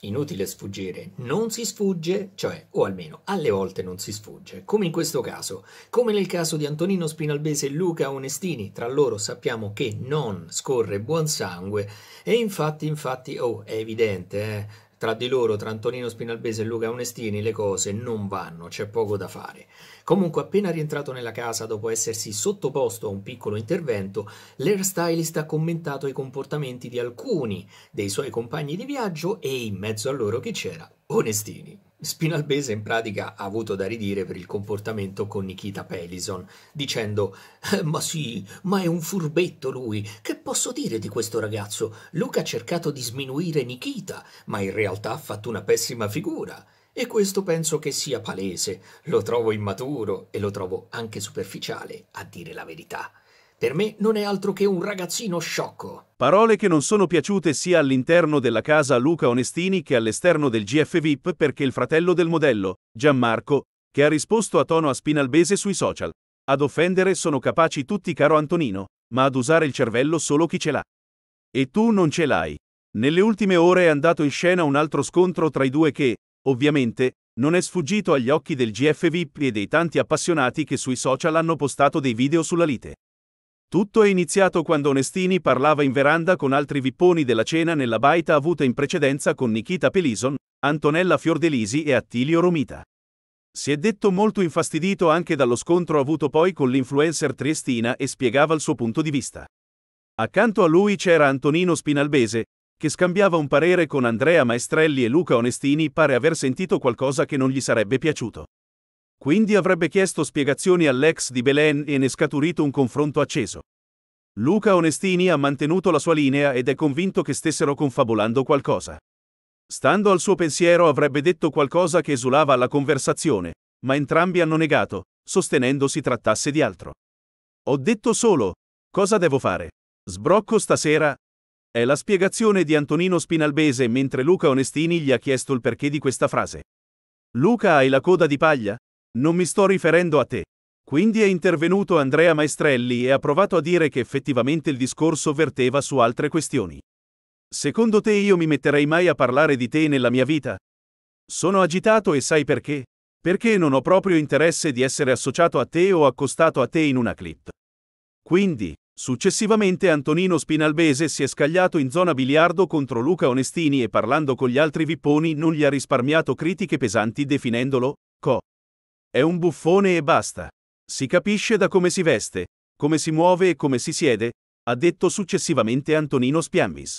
Inutile sfuggire, non si sfugge, cioè, o almeno alle volte non si sfugge, come in questo caso, come nel caso di Antonino Spinalbese e Luca Onestini, tra loro sappiamo che non scorre buon sangue, e infatti, infatti, oh, è evidente, eh? Tra di loro, tra Antonino Spinalbese e Luca Onestini, le cose non vanno, c'è poco da fare. Comunque, appena rientrato nella casa dopo essersi sottoposto a un piccolo intervento, l'airstylist ha commentato i comportamenti di alcuni dei suoi compagni di viaggio e in mezzo a loro chi c'era? Onestini. Spinalbese in pratica ha avuto da ridire per il comportamento con Nikita Pelison, dicendo eh, Ma sì, ma è un furbetto lui, che posso dire di questo ragazzo? Luca ha cercato di sminuire Nikita, ma in realtà ha fatto una pessima figura. E questo penso che sia palese, lo trovo immaturo e lo trovo anche superficiale, a dire la verità. Per me non è altro che un ragazzino sciocco. Parole che non sono piaciute sia all'interno della casa Luca Onestini che all'esterno del GF VIP perché il fratello del modello, Gianmarco, che ha risposto a tono a Spinalbese sui social. Ad offendere sono capaci tutti caro Antonino, ma ad usare il cervello solo chi ce l'ha. E tu non ce l'hai. Nelle ultime ore è andato in scena un altro scontro tra i due che, ovviamente, non è sfuggito agli occhi del GF VIP e dei tanti appassionati che sui social hanno postato dei video sulla lite. Tutto è iniziato quando Onestini parlava in veranda con altri vipponi della cena nella baita avuta in precedenza con Nikita Pelison, Antonella Fiordelisi e Attilio Romita. Si è detto molto infastidito anche dallo scontro avuto poi con l'influencer triestina e spiegava il suo punto di vista. Accanto a lui c'era Antonino Spinalbese, che scambiava un parere con Andrea Maestrelli e Luca Onestini pare aver sentito qualcosa che non gli sarebbe piaciuto. Quindi avrebbe chiesto spiegazioni all'ex di Belen e ne scaturito un confronto acceso. Luca Onestini ha mantenuto la sua linea ed è convinto che stessero confabulando qualcosa. Stando al suo pensiero avrebbe detto qualcosa che esulava alla conversazione, ma entrambi hanno negato, sostenendo si trattasse di altro. Ho detto solo, cosa devo fare? Sbrocco stasera? È la spiegazione di Antonino Spinalbese mentre Luca Onestini gli ha chiesto il perché di questa frase. Luca hai la coda di paglia? Non mi sto riferendo a te. Quindi è intervenuto Andrea Maestrelli e ha provato a dire che effettivamente il discorso verteva su altre questioni. Secondo te io mi metterei mai a parlare di te nella mia vita? Sono agitato e sai perché? Perché non ho proprio interesse di essere associato a te o accostato a te in una clip. Quindi, successivamente Antonino Spinalbese si è scagliato in zona biliardo contro Luca Onestini e parlando con gli altri vipponi non gli ha risparmiato critiche pesanti definendolo co è un buffone e basta. Si capisce da come si veste, come si muove e come si siede, ha detto successivamente Antonino Spiammis.